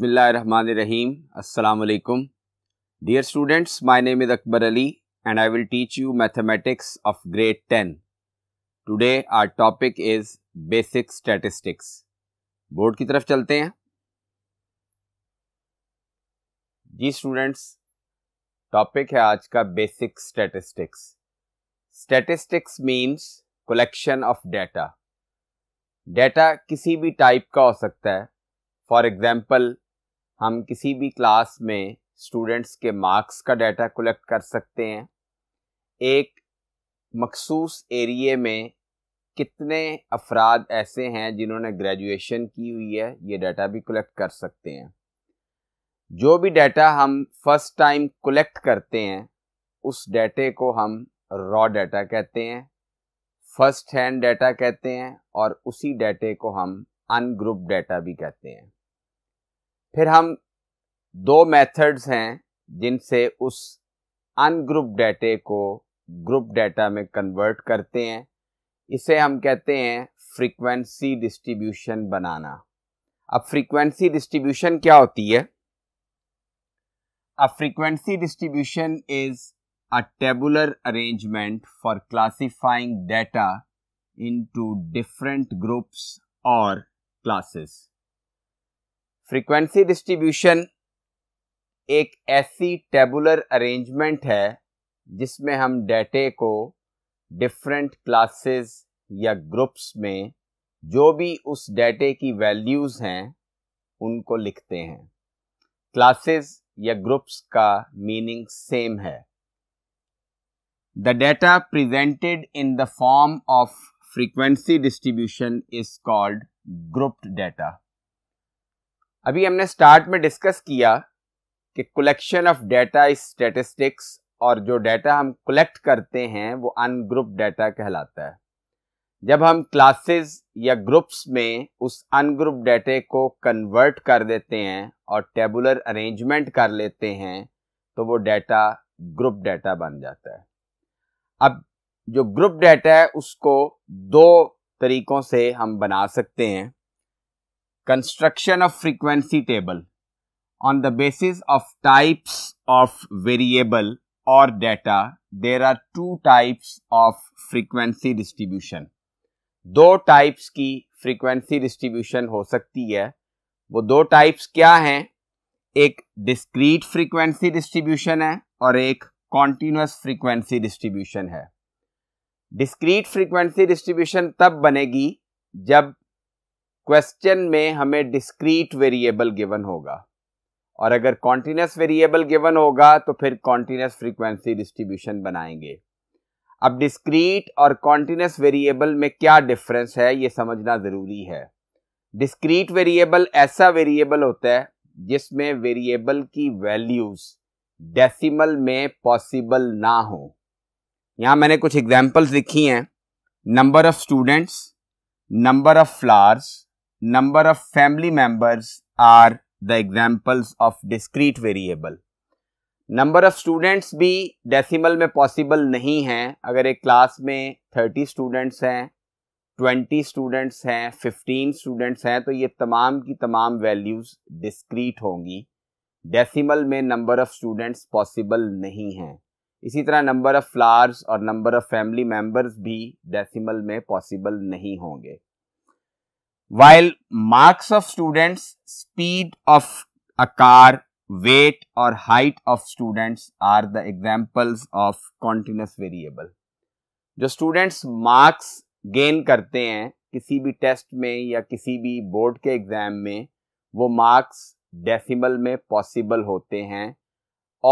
बसमीम् अल्लाम dear students my name is Akbar Ali and I will teach you mathematics of grade ten today our topic is basic statistics board की तरफ चलते हैं जी students topic है आज का basic statistics statistics means collection of data data किसी भी type का हो सकता है फॉर एग्ज़ाम्पल हम किसी भी क्लास में स्टूडेंट्स के मार्क्स का डाटा कलेक्ट कर सकते हैं एक मखसूस एरिए में कितने अफराद ऐसे हैं जिन्होंने ग्रेजुएशन की हुई है ये डाटा भी कलेक्ट कर सकते हैं जो भी डाटा हम फर्स्ट टाइम कलेक्ट करते हैं उस डाटे को हम रॉ डाटा कहते हैं फर्स्ट हैंड डाटा कहते हैं और उसी डाटे को हम अनग्रुप डाटा भी कहते हैं फिर हम दो मेथड्स हैं जिनसे उस अनग्रुप डेटे को ग्रुप डेटा में कन्वर्ट करते हैं इसे हम कहते हैं फ्रीक्वेंसी डिस्ट्रीब्यूशन बनाना अब फ्रीक्वेंसी डिस्ट्रीब्यूशन क्या होती है a frequency distribution is a tabular arrangement for classifying data into different groups और क्लासेस फ्रीक्वेंसी डिस्ट्रीब्यूशन एक ऐसी टेबुलर अरेंजमेंट है जिसमें हम डेटे को डिफरेंट क्लासेस या ग्रुप्स में जो भी उस डेटे की वैल्यूज़ हैं उनको लिखते हैं क्लासेस या ग्रुप्स का मीनिंग सेम है the data presented in the form of frequency distribution is called grouped data अभी हमने स्टार्ट में डिस्कस किया कि collection of data is statistics और जो डेटा हम कलेक्ट करते हैं वो अनग्रुप डेटा कहलाता है जब हम क्लासेस या ग्रुप्स में उस अनग्रुप डेटे को कन्वर्ट कर देते हैं और टेबुलर अरेंजमेंट कर लेते हैं तो वो डेटा ग्रुप डेटा बन जाता है अब जो ग्रुप डेटा है उसको दो तरीक़ों से हम बना सकते हैं construction of frequency table on the basis of types of variable or data there are two types of frequency distribution दो types की frequency distribution हो सकती है वो दो types क्या हैं एक discrete frequency distribution है और एक continuous frequency distribution है discrete frequency distribution तब बनेगी जब क्वेश्चन में हमें डिस्क्रीट वेरिएबल गिवन होगा और अगर कॉन्टीन्यूस वेरिएबल गिवन होगा तो फिर कॉन्टीन्यूस फ्रीक्वेंसी डिस्ट्रीब्यूशन बनाएंगे अब डिस्क्रीट और कॉन्टीन्यूस वेरिएबल में क्या डिफरेंस है ये समझना ज़रूरी है डिस्क्रीट वेरिएबल ऐसा वेरिएबल होता है जिसमें वेरिएबल की वैल्यूज़ डेसिमल में पॉसिबल ना हो यहाँ मैंने कुछ एग्जाम्पल्स लिखी हैं number of students number of flowers number of family members are the examples of discrete variable. Number of students भी डेसिमल में पॉसिबल नहीं हैं अगर एक क्लास में थर्टी स्टूडेंट्स हैं ट्वेंटी स्टूडेंट्स हैं फिफ्टीन स्टूडेंट्स हैं तो ये तमाम की तमाम वैल्यूज़ डिस्क्रीट होंगी डेसिमल में नंबर ऑफ़ स्टूडेंट्स पॉसिबल नहीं हैं इसी तरह नंबर ऑफ़ फ्लावर्स और नंबर ऑफ़ फैमिली मेम्बर्स भी डेसिमल में पॉसिबल नहीं होंगे while marks of students, speed of a car, weight or height of students are the examples of continuous variable. जो students marks gain करते हैं किसी भी test में या किसी भी board के exam में वो marks decimal में possible होते हैं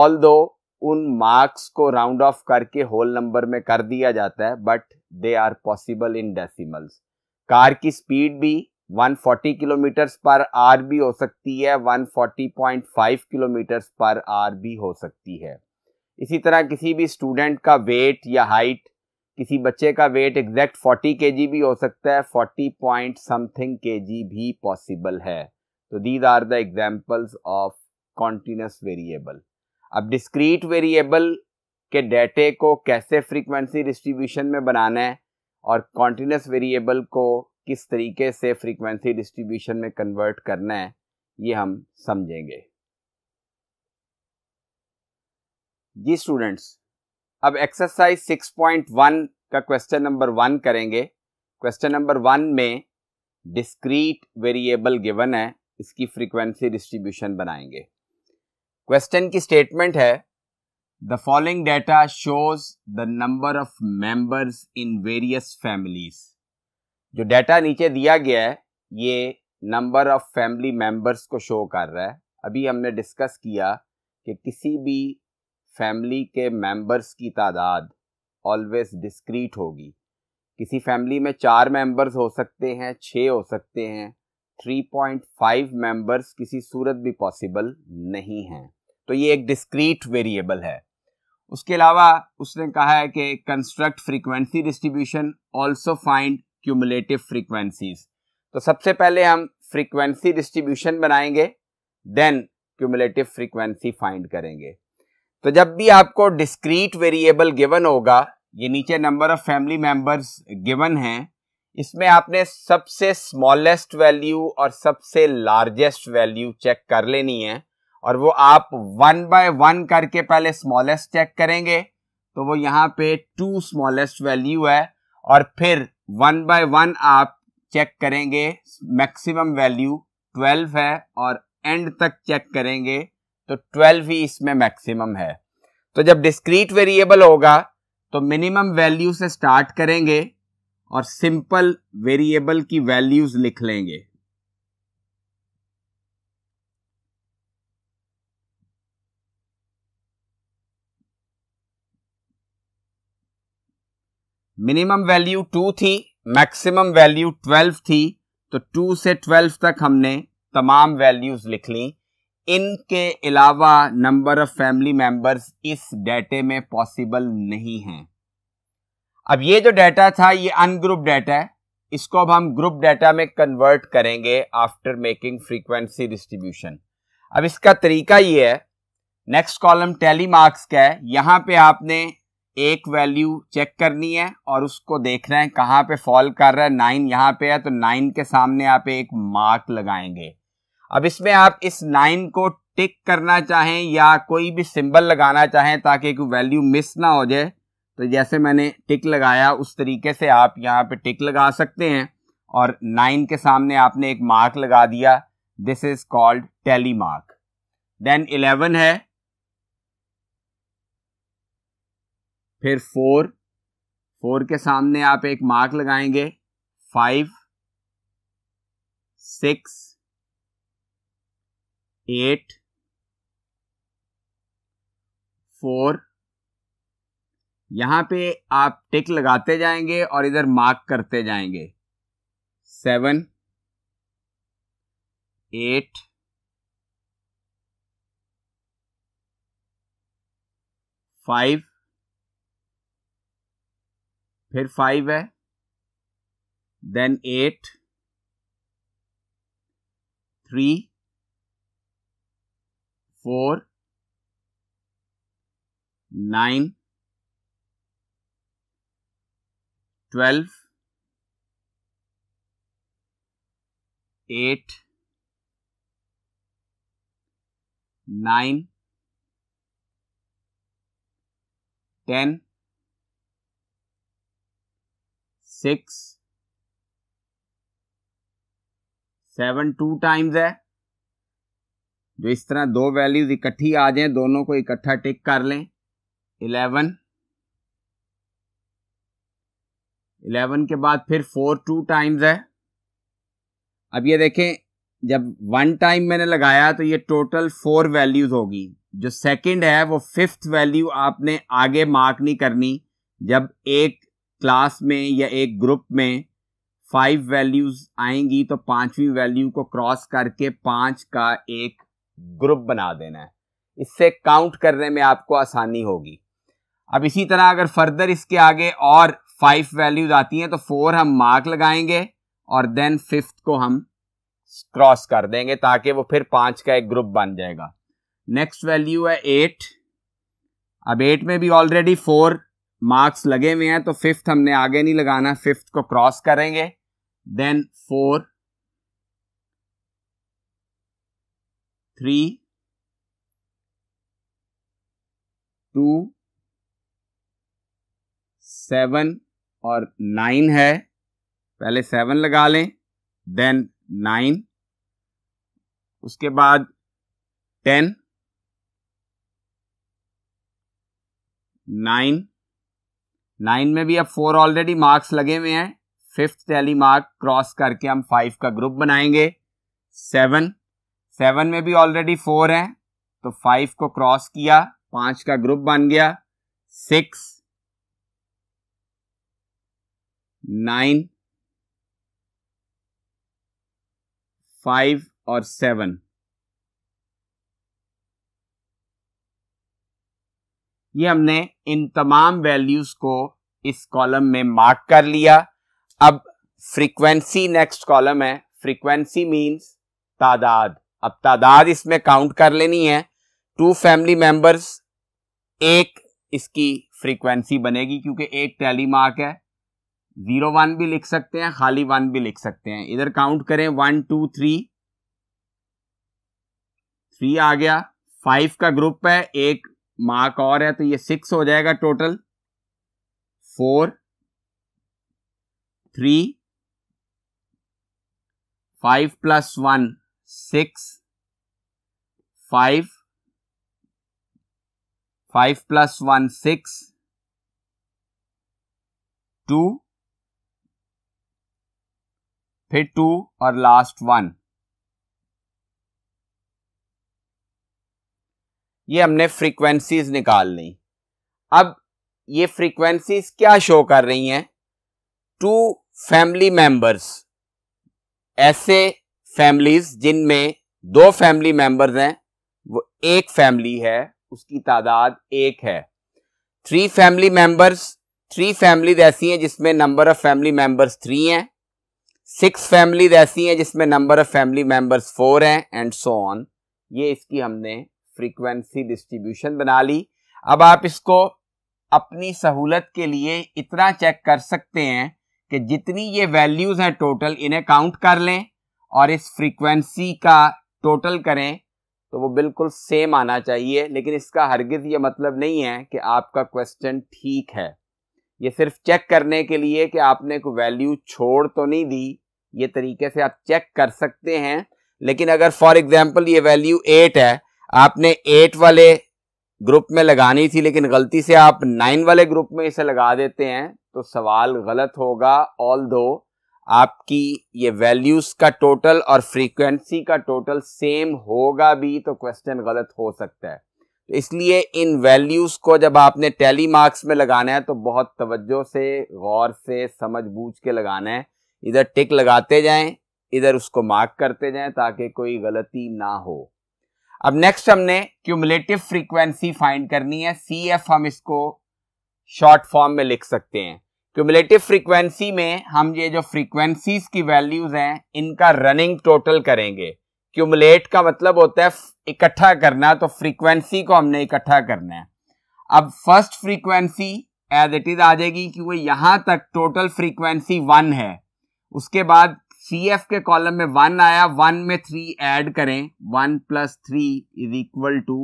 although उन marks को round off करके whole number में कर दिया जाता है but they are possible in decimals. Car की स्पीड भी 140 किलोमीटर पर आर भी हो सकती है 140.5 किलोमीटर पर आर भी हो सकती है इसी तरह किसी भी स्टूडेंट का वेट या हाइट किसी बच्चे का वेट एग्जैक्ट 40 के भी हो सकता है 40 पॉइंट समथिंग के भी पॉसिबल है तो these are the examples of continuous variable अब डिस्क्रीट वेरिएबल के डेटे को कैसे फ्रीक्वेंसी डिस्ट्रीब्यूशन में बनाना है और कॉन्टीन्यूस वेरिएबल को किस तरीके से फ्रीक्वेंसी डिस्ट्रीब्यूशन में कन्वर्ट करना है ये हम समझेंगे जी स्टूडेंट्स अब एक्सरसाइज 6.1 का क्वेश्चन नंबर वन करेंगे क्वेश्चन नंबर वन में डिस्क्रीट वेरिएबल गिवन है इसकी फ्रीक्वेंसी डिस्ट्रीब्यूशन बनाएंगे क्वेश्चन की स्टेटमेंट है the following data shows the number of members in various families जो डाटा नीचे दिया गया है ये नंबर ऑफ फैमिली मेंबर्स को शो कर रहा है अभी हमने डिस्कस किया कि किसी भी फैमिली के मेंबर्स की तादाद ऑलवेज डिस्क्रीट होगी किसी फैमिली में चार मेंबर्स हो सकते हैं छः हो सकते हैं 3.5 मेंबर्स किसी सूरत भी पॉसिबल नहीं हैं तो ये एक डिस्क्रीट वेरिएबल है उसके अलावा उसने कहा है कि construct frequency distribution also find cumulative frequencies तो सबसे पहले हम फ्रीक्वेंसी डिस्ट्रीब्यूशन बनाएंगे देन क्यूमुलेटिव फ्रीक्वेंसी फाइंड करेंगे तो जब भी आपको डिस्क्रीट वेरिएबल गिवन होगा ये नीचे number of family members given हैं इसमें आपने सबसे स्मॉलेस्ट वैल्यू और सबसे लार्जेस्ट वैल्यू चेक कर लेनी है और वो आप वन बाय वन करके पहले स्मॉलेस्ट चेक करेंगे तो वो यहाँ पे टू स्मॉलेस्ट वैल्यू है और फिर वन बाय वन आप चेक करेंगे मैक्सिमम वैल्यू 12 है और एंड तक चेक करेंगे तो 12 ही इसमें मैक्सिमम है तो जब डिस्क्रीट वेरिएबल होगा तो मिनिमम वैल्यू से स्टार्ट करेंगे और सिंपल वेरिएबल की वैल्यूज लिख लेंगे मिनिमम वैल्यू टू थी मैक्सिमम वैल्यू ट्वेल्व थी तो टू से ट्वेल्व तक हमने तमाम वैल्यूज लिख ली इनके अलावा नंबर ऑफ फैमिली मेंबर्स इस डेटे में पॉसिबल नहीं है अब ये जो डेटा था ये अनग्रुप डेटा है इसको अब हम ग्रुप डेटा में कन्वर्ट करेंगे आफ्टर मेकिंग फ्रीक्वेंसी डिस्ट्रीब्यूशन अब इसका तरीका ये है नेक्स्ट कॉलम टेली मार्क्स का है यहां पे आपने एक वैल्यू चेक करनी है और उसको देख रहे हैं कहाँ पे फॉल कर रहा है नाइन यहाँ पे है तो नाइन के सामने आप एक मार्क लगाएंगे अब इसमें आप इस नाइन को टिक करना चाहें या कोई भी सिंबल लगाना चाहें ताकि एक वैल्यू मिस ना हो जाए तो जैसे मैंने टिक लगाया उस तरीके से आप यहाँ पे टिक लगा सकते हैं और नाइन के सामने आपने एक मार्क लगा दिया this is called tally mark then eleven है फिर फोर फोर के सामने आप एक मार्क लगाएंगे फाइव सिक्स एट फोर यहां पे आप टिक लगाते जाएंगे और इधर मार्क करते जाएंगे सेवन एट फाइव फिर फाइव है then eight three four nine twelve eight nine ten six seven two times है जो इस तरह दो वैल्यूज इकट्ठी आ जाएं दोनों को इकट्ठा टिक कर लें इलेवन इलेवन के बाद फिर फोर टू टाइम्स है अब ये देखें जब वन टाइम मैंने लगाया तो ये टोटल फोर वैल्यूज होगी जो सेकंड है वो फिफ्थ वैल्यू आपने आगे मार्क नहीं करनी जब एक क्लास में या एक ग्रुप में फाइव वैल्यूज आएंगी तो पांचवी वैल्यू को क्रॉस करके पांच का एक ग्रुप बना देना है इससे काउंट करने में आपको आसानी होगी अब इसी तरह अगर फर्दर इसके आगे और फाइव वैल्यूज आती हैं तो फोर हम मार्क लगाएंगे और देन फिफ्थ को हम क्रॉस कर देंगे ताकि वो फिर पांच का एक ग्रुप बन जाएगा नेक्स्ट वैल्यू है एट अब एट में भी ऑलरेडी फोर मार्क्स लगे हुए हैं तो फिफ्थ हमने आगे नहीं लगाना फिफ्थ को क्रॉस करेंगे then four three two seven और नाइन है पहले सेवन लगा लें देन नाइन उसके बाद टेन नाइन नाइन में भी अब फोर ऑलरेडी मार्क्स लगे हुए हैं फिफ्थ टैली मार्क क्रॉस करके हम फाइव का ग्रुप बनाएंगे सेवन सेवन में भी ऑलरेडी फोर है तो फाइव को क्रॉस किया पांच का ग्रुप बन गया सिक्स नाइन फाइव और सेवन ये हमने इन तमाम वैल्यूज को इस कॉलम में मार्क कर लिया अब फ्रीक्वेंसी नेक्स्ट कॉलम है फ्रीक्वेंसी मींस तादाद अब तादाद इसमें काउंट कर लेनी है टू फैमिली मेंबर्स एक इसकी फ्रीक्वेंसी बनेगी क्योंकि एक टैली मार्क है जीरो वन भी लिख सकते हैं खाली वन भी लिख सकते हैं इधर काउंट करें वन टू थ्री थ्री आ गया फाइव का ग्रुप है एक मार्क और है तो ये सिक्स हो जाएगा total four three five plus one six five five plus one six two फिर टू और लास्ट वन ये हमने फ्रीक्वेंसीज निकाल ली अब ये फ्रीक्वेंसीज क्या शो कर रही हैं टू फैमिली मेंबर्स ऐसे फैमिलीज जिनमें दो फैमिली मेंबर्स हैं वो एक फैमिली है उसकी तादाद एक है three family members three families ऐसी हैं जिसमें number of family members three हैं सिक्स फैमिलीज ऐसी हैं जिसमें number of family members four हैं एंड सो ऑन ये इसकी हमने फ्रीक्वेंसी डिस्ट्रीब्यूशन बना ली अब आप इसको अपनी सहूलत के लिए इतना चेक कर सकते हैं कि जितनी ये वैल्यूज़ हैं टोटल इन्हें काउंट कर लें और इस फ्रीक्वेंसी का टोटल करें तो वो बिल्कुल सेम आना चाहिए लेकिन इसका हरगिज़ ये मतलब नहीं है कि आपका क्वेश्चन ठीक है ये सिर्फ चेक करने के लिए कि आपने कोई वैल्यू छोड़ तो नहीं दी ये तरीके से आप चेक कर सकते हैं लेकिन अगर फॉर एग्ज़ाम्पल ये वैल्यू एट है आपने एट वाले ग्रुप में लगानी थी लेकिन गलती से आप नाइन वाले ग्रुप में इसे लगा देते हैं तो सवाल गलत होगा ऑल दो आपकी ये वैल्यूज का टोटल और फ्रीक्वेंसी का टोटल सेम होगा भी तो क्वेश्चन गलत हो सकता है तो इसलिए इन वैल्यूज को जब आपने टैली मार्क्स में लगाना है तो बहुत तवज्जो से गौर से समझ बूझ के लगाना है इधर टिक लगाते जाएं इधर उसको मार्क करते जाएं ताकि कोई गलती ना हो अब नेक्स्ट हमने क्यूमुलेटिव फ्रीक्वेंसी फाइंड करनी है सी एफ हम इसको शॉर्ट फॉर्म में लिख सकते हैं क्यूमुलेटिव फ्रीक्वेंसी में हम ये जो फ्रीक्वेंसीज की वैल्यूज हैं इनका रनिंग टोटल करेंगे क्यूमुलेट का मतलब होता है इकट्ठा करना तो फ्रीक्वेंसी को हमने इकट्ठा करना है अब first frequency as it is आ जाएगी क्योंकि यहां तक टोटल फ्रीक्वेंसी वन है उसके बाद सी एफ के कॉलम में वन आया वन में थ्री ऐड करें one plus three is equal to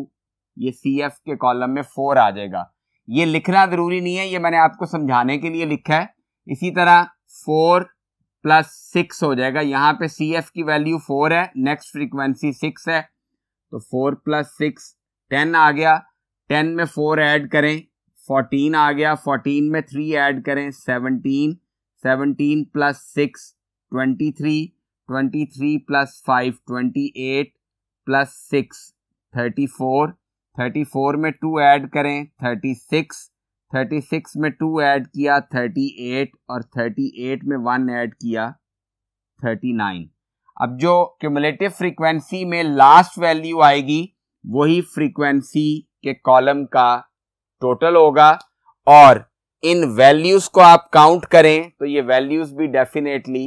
ये सी एफ के कॉलम में फोर आ जाएगा ये लिखना जरूरी नहीं है ये मैंने आपको समझाने के लिए लिखा है इसी तरह फोर प्लस सिक्स हो जाएगा यहाँ पे सी एफ की वैल्यू फोर है नेक्स्ट फ्रीक्वेंसी सिक्स है तो फोर प्लस सिक्स टेन आ गया टेन में फोर ऐड करें फोर्टीन आ गया फोर्टीन में थ्री ऐड करें seventeen seventeen plus six twenty three twenty three plus five twenty eight plus six thirty four thirty four में टू ऐड करें थर्टी सिक्स थर्टी सिक्स में two add किया thirty eight और thirty eight में one add किया thirty nine अब जो cumulative frequency में लास्ट वैल्यू आएगी वही फ्रीक्वेंसी के कॉलम का टोटल होगा और इन वैल्यूज़ को आप काउंट करें तो ये वैल्यूज़ भी डेफिनेटली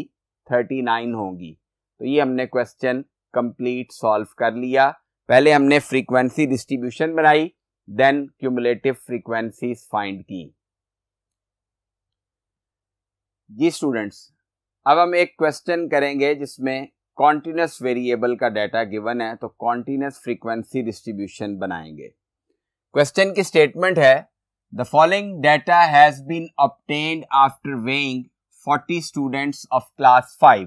थर्टी नाइन होगी तो ये हमने क्वेश्चन कंप्लीट सॉल्व कर लिया पहले हमने फ्रीक्वेंसी डिस्ट्रीब्यूशन बनाई देन क्यूमुलेटिव फ्रीक्वेंसीज फाइंड की जी स्टूडेंट्स अब हम एक क्वेश्चन करेंगे जिसमें कॉन्टीन्यूस वेरिएबल का डाटा गिवन है तो कॉन्टीन्यूस फ्रीक्वेंसी डिस्ट्रीब्यूशन बनाएंगे क्वेश्चन की स्टेटमेंट है the following data has been obtained after weighing 40 students of class 5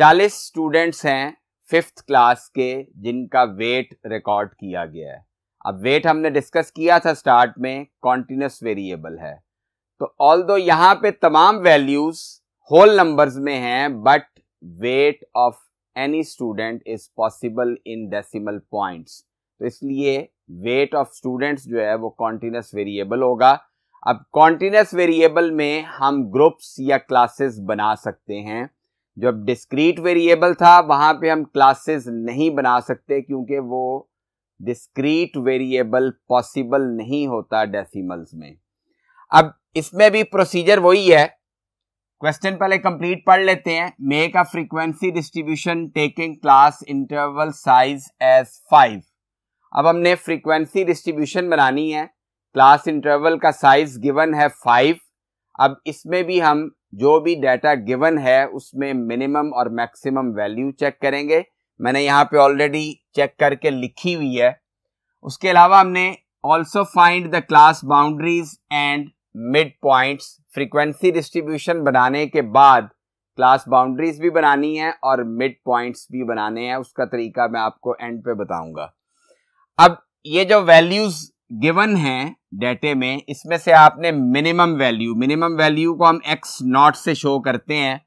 40 students हैं फिफ्थ क्लास के जिनका वेट रिकॉर्ड किया गया है अब वेट हमने डिस्कस किया था स्टार्ट में कॉन्टिन्यूस वेरिएबल है तो ऑल दो यहाँ पे तमाम वैल्यूज होल नंबर्स में हैं but weight of any student is possible in decimal points तो इसलिए वेट ऑफ स्टूडेंट्स जो है वो कॉन्टिन्यूस वेरिएबल होगा अब कॉन्टीन्यूस वेरिएबल में हम ग्रुप्स या क्लासेस बना सकते हैं अब डिस्क्रीट वेरिएबल था वहाँ पे हम क्लासेस नहीं बना सकते क्योंकि वो डिस्क्रीट वेरिएबल पॉसिबल नहीं होता डेसिमल्स में अब इसमें भी प्रोसीजर वही है क्वेश्चन पहले कंप्लीट पढ़ लेते हैं make a frequency distribution taking class interval size as five अब हमने फ्रीक्वेंसी डिस्ट्रीब्यूशन बनानी है क्लास इंटरवल का साइज गिवन है फाइव अब इसमें भी हम जो भी डाटा गिवन है उसमें मिनिमम और मैक्सिमम वैल्यू चेक करेंगे मैंने यहाँ पे ऑलरेडी चेक करके लिखी हुई है उसके अलावा हमने also find the class boundaries and mid points frequency distribution बनाने के बाद क्लास बाउंड्रीज भी बनानी है और मिड पॉइंट्स भी बनाने हैं उसका तरीका मैं आपको एंड पे बताऊंगा अब ये जो वैल्यूज गिवन है डेटे में इसमें से आपने मिनिमम वैल्यू मिनिमम वैल्यू को हम एक्स नॉट से शो करते हैं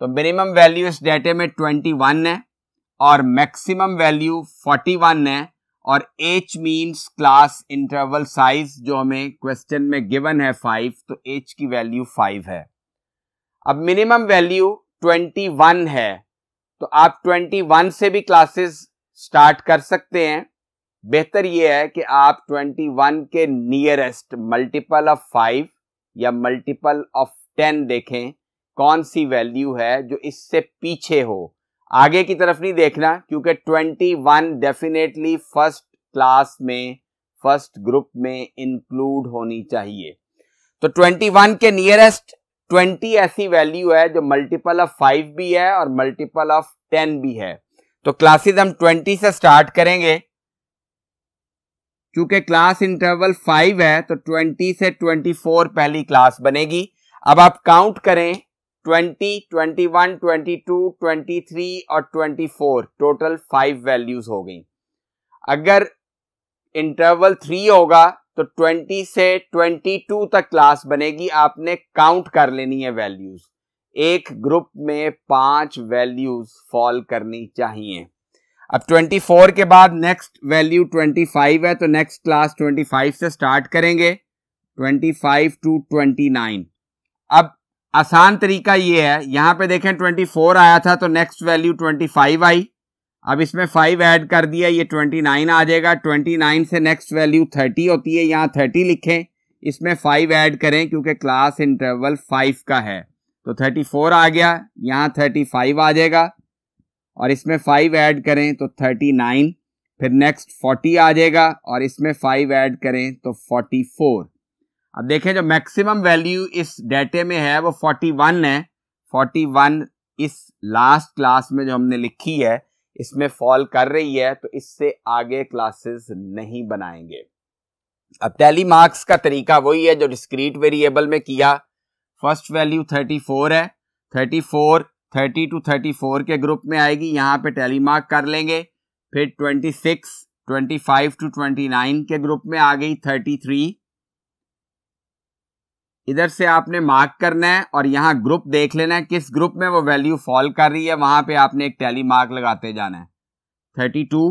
तो मिनिमम वैल्यू इस डेटे में ट्वेंटी वन है और मैक्सिमम वैल्यू फोर्टी वन है और H means class interval size जो हमें क्वेश्चन में गिवन है फाइव तो एच की वैल्यू फाइव है अब मिनिमम वैल्यू ट्वेंटी वन है तो आप ट्वेंटी वन से भी क्लासेस स्टार्ट कर सकते हैं बेहतर यह है कि आप 21 के नियरेस्ट मल्टीपल ऑफ फाइव या मल्टीपल ऑफ टेन देखें कौन सी वैल्यू है जो इससे पीछे हो आगे की तरफ नहीं देखना क्योंकि 21 डेफिनेटली फर्स्ट क्लास में फर्स्ट ग्रुप में इंक्लूड होनी चाहिए तो 21 के नियरेस्ट 20 ऐसी वैल्यू है जो मल्टीपल ऑफ फाइव भी है और मल्टीपल ऑफ टेन भी है तो क्लासेज हम 20 से स्टार्ट करेंगे क्योंकि क्लास इंटरवल फाइव है तो ट्वेंटी से ट्वेंटी फोर पहली क्लास बनेगी अब आप काउंट करें twenty twenty one twenty to twenty three और twenty four total five values हो गई अगर इंटरवल थ्री होगा तो ट्वेंटी से ट्वेंटी टू तक क्लास बनेगी आपने काउंट कर लेनी है वैल्यूज एक ग्रुप में पांच वैल्यूज फॉल करनी चाहिए अब 24 के बाद नेक्स्ट वैल्यू 25 है तो नेक्स्ट क्लास 25 से स्टार्ट करेंगे 25 टू 29 अब आसान तरीका ये है यहाँ पे देखें 24 आया था तो नेक्स्ट वैल्यू 25 आई अब इसमें 5 ऐड कर दिया ये 29 आ जाएगा 29 से नेक्स्ट वैल्यू 30 होती है यहाँ 30 लिखें इसमें 5 ऐड करें क्योंकि क्लास इंटरवल 5 का है तो 34 आ गया यहाँ 35 आ जाएगा और इसमें फाइव ऐड करें तो थर्टी नाइन फिर नेक्स्ट फोर्टी आ जाएगा और इसमें फाइव ऐड करें तो फोर्टी फोर अब देखें जो मैक्सिमम वैल्यू इस डेटे में है वो फोर्टी वन है फोर्टी वन इस लास्ट क्लास में जो हमने लिखी है इसमें फॉल कर रही है तो इससे आगे क्लासेस नहीं बनाएंगे अब टैली मार्क्स का तरीका वही है जो डिस्क्रीट वेरिएबल में किया फर्स्ट वैल्यू थर्टी फोर है thirty four thirty to thirty four के ग्रुप में आएगी यहाँ पे टैली मार्क कर लेंगे फिर twenty six twenty five to twenty nine के ग्रुप में आ गई थर्टी थ्री इधर से आपने मार्क करना है और यहाँ ग्रुप देख लेना है किस ग्रुप में वो वैल्यू फॉल कर रही है वहां पे आपने एक टैली मार्क लगाते जाना है थर्टी टू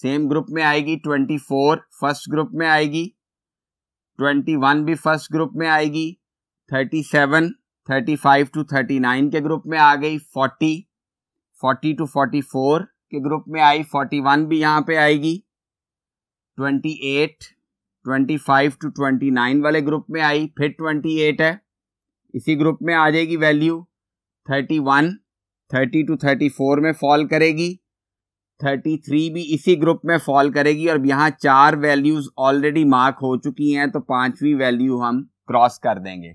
सेम ग्रुप में आएगी ट्वेंटी फोर फर्स्ट ग्रुप में आएगी ट्वेंटी वन भी फर्स्ट ग्रुप में आएगी थर्टी सेवन 35 टू 39 के ग्रुप में आ गई 40 40 टू 44 के ग्रुप में आई 41 भी यहाँ पे आएगी 28 25 टू 29 वाले ग्रुप में आई फिर 28 है इसी ग्रुप में आ जाएगी वैल्यू 31 30 टू 34 में फॉल करेगी 33 भी इसी ग्रुप में फॉल करेगी और यहाँ चार वैल्यूज़ ऑलरेडी मार्क हो चुकी हैं तो पांचवी वैल्यू हम क्रॉस कर देंगे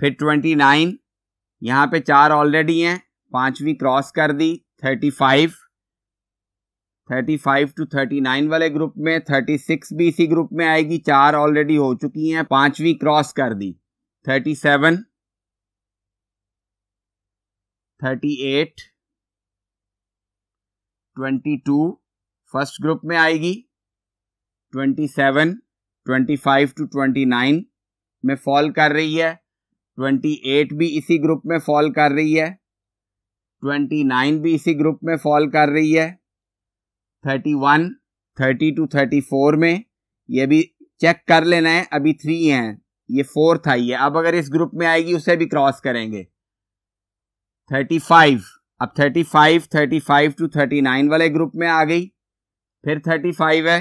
फिर ट्वेंटी नाइन यहाँ पे चार ऑलरेडी हैं पांचवी क्रॉस कर दी thirty five thirty five to thirty nine वाले ग्रुप में थर्टी सिक्स भी इसी ग्रुप में आएगी चार ऑलरेडी हो चुकी हैं पांचवी क्रॉस कर दी thirty seven thirty eight twenty two first group में आएगी twenty seven twenty five to twenty nine में फॉल कर रही है 28 भी इसी ग्रुप में फॉल कर रही है 29 भी इसी ग्रुप में फॉल कर रही है 31, 30 टू 34 में ये भी चेक कर लेना है अभी थ्री हैं ये फोर्थ आई है अब अगर इस ग्रुप में आएगी उसे भी क्रॉस करेंगे 35 अब 35, 35 टू 39 वाले ग्रुप में आ गई फिर 35 है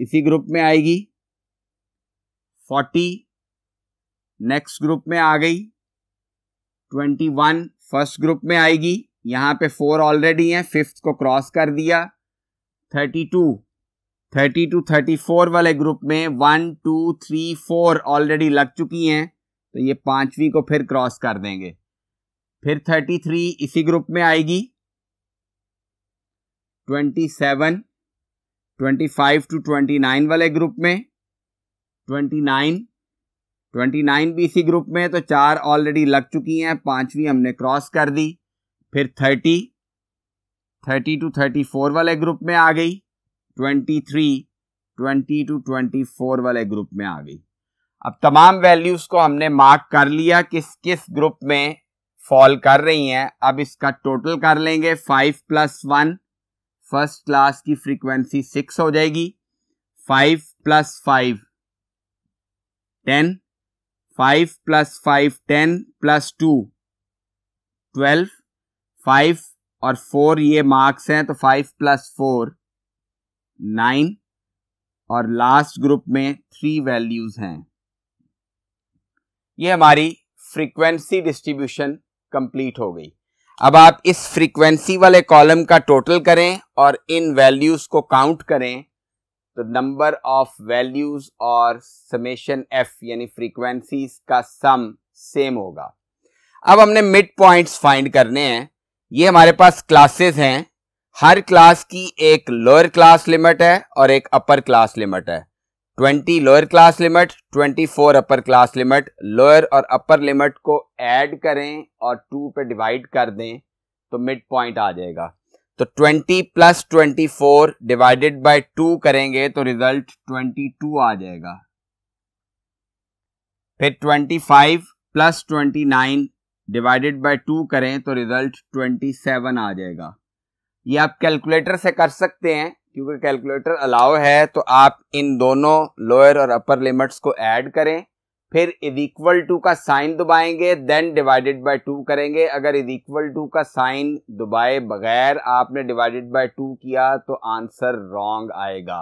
इसी ग्रुप में आएगी 40, नेक्स्ट ग्रुप में आ गई ट्वेंटी वन फर्स्ट ग्रुप में आएगी यहाँ पे फोर ऑलरेडी हैं फिफ्थ को क्रॉस कर दिया thirty to thirty to thirty four वाले ग्रुप में one two three four already लग चुकी हैं तो ये पांचवी को फिर क्रॉस कर देंगे फिर थर्टी थ्री इसी ग्रुप में आएगी twenty seven twenty five to twenty nine वाले ग्रुप में ट्वेंटी नाइन ट्वेंटी नाइन भी इसी ग्रुप में तो चार ऑलरेडी लग चुकी हैं पांचवी हमने क्रॉस कर दी फिर thirty thirty to thirty four वाले ग्रुप में आ गई twenty three twenty to twenty four वाले ग्रुप में आ गई अब तमाम वैल्यूज को हमने मार्क कर लिया किस किस ग्रुप में फॉल कर रही हैं अब इसका टोटल कर लेंगे five plus one first class की फ्रीक्वेंसी सिक्स हो जाएगी five plus five ten five plus five ten plus two twelve five और फोर ये मार्क्स हैं तो फाइव प्लस फोर नाइन और लास्ट ग्रुप में थ्री वैल्यूज हैं ये हमारी फ्रीक्वेंसी डिस्ट्रीब्यूशन कंप्लीट हो गई अब आप इस फ्रीक्वेंसी वाले कॉलम का टोटल करें और इन वैल्यूज को काउंट करें तो नंबर ऑफ वैल्यूज और समेशन एफ यानी फ्रीक्वेंसीज का सम सेम होगा अब हमने मिड पॉइंट्स फाइंड करने हैं ये हमारे पास क्लासेस हैं हर क्लास की एक लोअर क्लास लिमिट है और एक अपर क्लास लिमिट है 20 lower class limit 24 upper class limit lower और अपर लिमिट को ऐड करें और टू पे डिवाइड कर दें तो मिड पॉइंट आ जाएगा तो 20 प्लस 24 डिवाइडेड बाय 2 करेंगे तो रिजल्ट 22 आ जाएगा फिर 25 प्लस 29 डिवाइडेड बाय 2 करें तो रिजल्ट 27 आ जाएगा ये आप कैलकुलेटर से कर सकते हैं क्योंकि कैलकुलेटर अलाउ है तो आप इन दोनों लोअर और अपर लिमिट्स को ऐड करें फिर इज इक्वल टू का साइन दबाएंगे देन डिवाइडेड बाय टू करेंगे अगर इज इक्वल टू का साइन दबाए बगैर आपने डिवाइडेड बाय टू किया तो आंसर रॉन्ग आएगा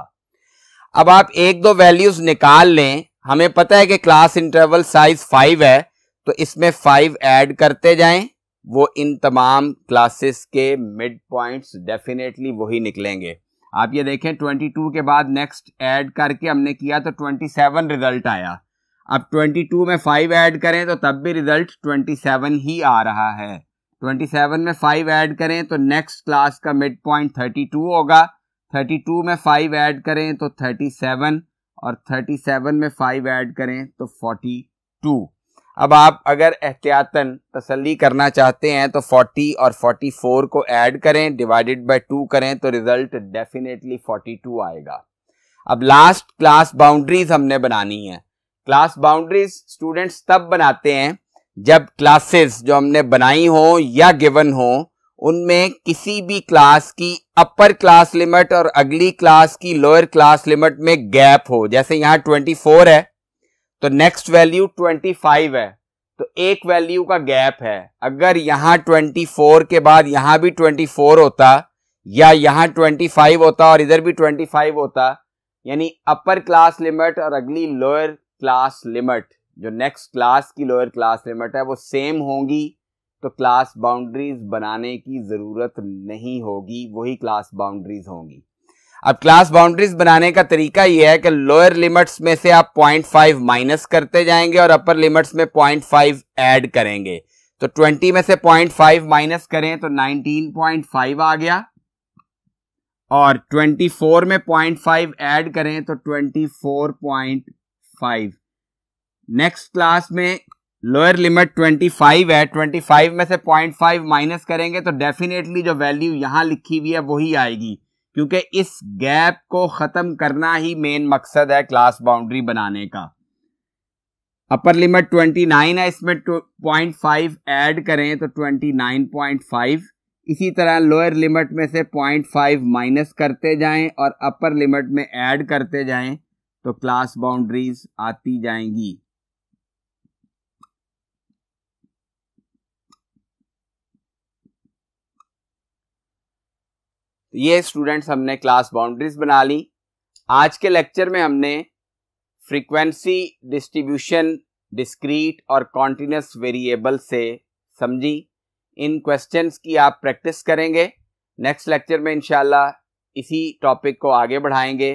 अब आप एक दो वैल्यूज निकाल लें हमें पता है कि क्लास इंटरवल साइज फाइव है तो इसमें फाइव ऐड करते जाएं वो इन तमाम क्लासेस के मिड पॉइंट्स डेफिनेटली वही निकलेंगे आप ये देखें 22 के बाद नेक्स्ट ऐड करके हमने किया तो 27 रिजल्ट आया अब 22 में 5 ऐड करें तो तब भी रिजल्ट 27 ही आ रहा है 27 में 5 ऐड करें तो नेक्स्ट क्लास का मिड पॉइंट 32 होगा 32 में 5 ऐड करें तो 37 और 37 में 5 ऐड करें तो 42 अब आप अगर एहतियातन तसली करना चाहते हैं तो 40 और 44 को ऐड करें डिवाइडेड बाय 2 करें तो रिजल्ट डेफिनेटली 42 आएगा अब लास्ट क्लास बाउंड्रीज हमने बनानी है क्लास बाउंड्रीज स्टूडेंट्स तब बनाते हैं जब क्लासेस जो हमने बनाई हो या गिवन हो उनमें किसी भी क्लास की अपर क्लास लिमिट और अगली क्लास की लोअर क्लास लिमिट में गैप हो जैसे यहाँ 24 है तो नेक्स्ट वैल्यू 25 है तो एक वैल्यू का गैप है अगर यहाँ 24 के बाद यहाँ भी 24 होता या यहाँ 25 होता और इधर भी 25 होता यानी अपर क्लास लिमिट और अगली लोअर क्लास लिमिट जो नेक्स्ट क्लास की लोअर क्लास लिमिट है वो सेम होंगी तो क्लास बाउंड्रीज बनाने की ज़रूरत नहीं होगी वही क्लास बाउंड्रीज होंगी अब क्लास बाउंड्रीज बनाने का तरीका यह है कि लोअर लिमिट्स में से आप 0.5 माइनस करते जाएंगे और अपर लिमिट्स में 0.5 ऐड करेंगे तो 20 में से 0.5 माइनस करें तो 19.5 आ गया और 24 में 0.5 ऐड करें तो फाइव नेक्स्ट क्लास में लोअर लिमिट ट्वेंटी फाइव है फाइव में से फाइव माइनस करेंगे तो डेफिनेटली जो वैल्यू यहां लिखी हुई है वही आएगी क्योंकि इस गैप को ख़त्म करना ही मेन मकसद है क्लास बाउंड्री बनाने का अपर लिमिट 29 है इसमें 0.5 ऐड करें तो 29.5 इसी तरह लोअर लिमिट में से 0.5 माइनस करते जाएं और अपर लिमिट में ऐड करते जाएं तो क्लास बाउंड्रीज आती जाएंगी तो ये स्टूडेंट्स हमने क्लास बाउंड्रीज बना ली आज के लेक्चर में हमने फ्रीक्वेंसी डिस्ट्रीब्यूशन डिस्क्रीट और कॉन्टिन्यूस वेरिएबल से समझी इन क्वेश्चंस की आप प्रैक्टिस करेंगे नेक्स्ट लेक्चर में इंशाल्लाह इसी टॉपिक को आगे बढ़ाएंगे